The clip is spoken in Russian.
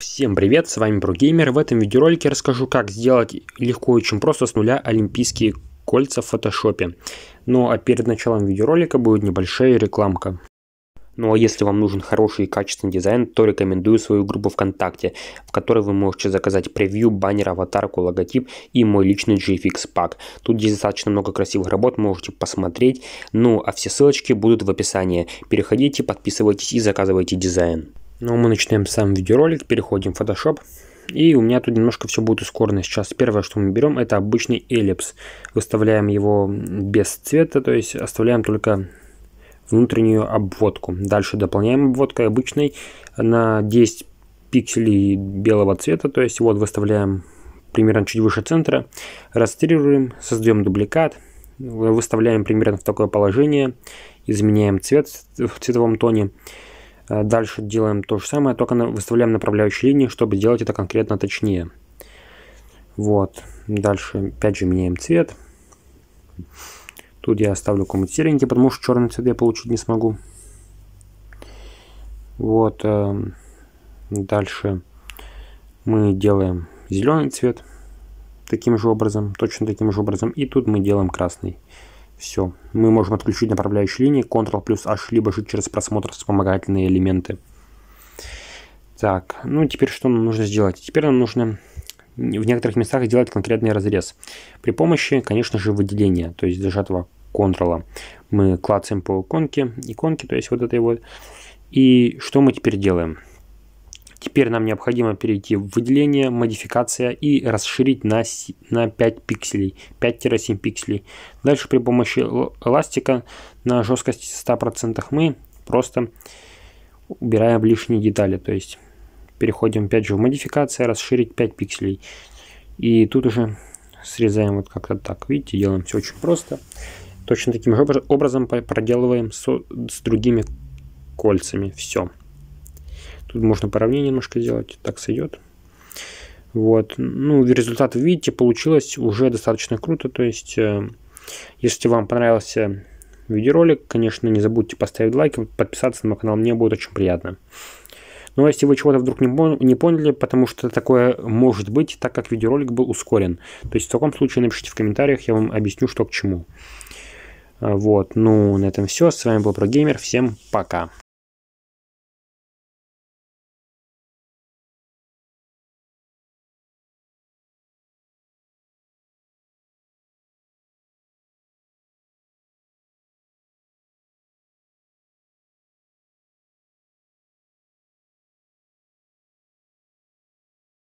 Всем привет, с вами Брогеймер. В этом видеоролике расскажу, как сделать легко и очень просто с нуля олимпийские кольца в фотошопе. Ну а перед началом видеоролика будет небольшая рекламка. Ну а если вам нужен хороший и качественный дизайн, то рекомендую свою группу ВКонтакте, в которой вы можете заказать превью, баннер, аватарку, логотип и мой личный GFX пак. Тут есть достаточно много красивых работ, можете посмотреть. Ну а все ссылочки будут в описании. Переходите, подписывайтесь и заказывайте дизайн. Ну, мы начинаем сам видеоролик, переходим в Photoshop. И у меня тут немножко все будет ускорено сейчас. Первое, что мы берем, это обычный эллипс. Выставляем его без цвета, то есть оставляем только внутреннюю обводку. Дальше дополняем обводкой обычной на 10 пикселей белого цвета. То есть вот выставляем примерно чуть выше центра. Растрируем, создаем дубликат. Выставляем примерно в такое положение. Изменяем цвет в цветовом тоне. А дальше делаем то же самое, только выставляем направляющие линии, чтобы делать это конкретно точнее. Вот. Дальше опять же меняем цвет. Тут я оставлю какой-нибудь серенький, потому что черный цвет я получить не смогу. Вот. Эм, дальше мы делаем зеленый цвет таким же образом, точно таким же образом. И тут мы делаем красный. Все. Мы можем отключить направляющие линии Ctrl плюс H, либо же через просмотр вспомогательные элементы. Так, ну теперь что нам нужно сделать? Теперь нам нужно в некоторых местах сделать конкретный разрез. При помощи, конечно же, выделения, то есть зажатого Ctrl. Мы клацаем по иконке, иконке, то есть вот этой вот. И что мы теперь делаем? Теперь нам необходимо перейти в выделение, модификация и расширить на, на 5 пикселей, 5-7 пикселей. Дальше при помощи эластика на жесткости 100% мы просто убираем лишние детали. То есть переходим опять же в модификация, расширить 5 пикселей. И тут уже срезаем вот как-то так. Видите, делаем все очень просто. Точно таким же образом проделываем с, с другими кольцами. Все. Тут можно поравнение немножко сделать, так сойдет. Вот, ну, результат видите, получилось уже достаточно круто, то есть, э, если вам понравился видеоролик, конечно, не забудьте поставить лайк и подписаться на мой канал, мне будет очень приятно. Но ну, а если вы чего-то вдруг не, пон не поняли, потому что такое может быть, так как видеоролик был ускорен. То есть в таком случае напишите в комментариях, я вам объясню, что к чему. Э, вот, ну, на этом все. С вами был Прогеймер. Всем пока.